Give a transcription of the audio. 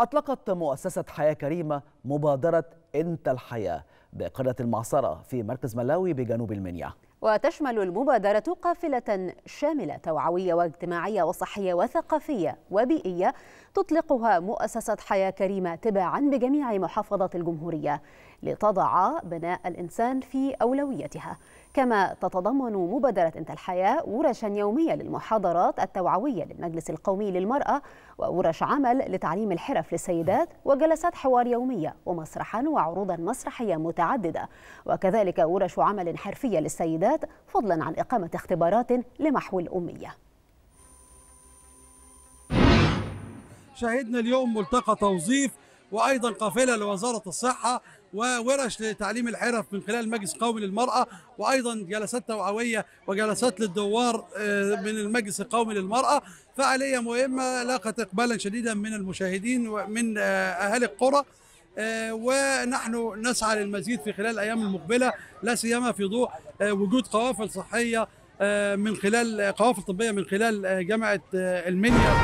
أطلقت مؤسسة حياة كريمة مبادرة أنت الحياة بقرية المعصرة في مركز ملاوي بجنوب المنيا وتشمل المبادرة قافلة شاملة توعوية واجتماعية وصحية وثقافية وبيئية تطلقها مؤسسة حياة كريمة تباعا بجميع محافظات الجمهورية لتضع بناء الإنسان في أولويتها كما تتضمن مبادرة أنت الحياة ورشا يومية للمحاضرات التوعوية للمجلس القومي للمرأة وورش عمل لتعليم الحرف للسيدات وجلسات حوار يومية ومسرحا وعروضا مسرحية متعددة وكذلك ورش عمل حرفية للسيدات العادات فضلا عن إقامة اختبارات لمحو الأمية شاهدنا اليوم ملتقى توظيف وايضا قافله لوزاره الصحه وورش لتعليم الحرف من خلال المجلس القومي للمراه وايضا جلسات توعويه وجلسات للدوار آه، من المجلس القومي للمراه فعاليه مهمه لاقت اقبالا شديدا من المشاهدين ومن آه، اهالي القرى آه، ونحن نسعى للمزيد في خلال الايام المقبله لا سيما في ضوء آه، وجود قوافل صحيه آه، من خلال قوافل طبيه من خلال جامعه المنيا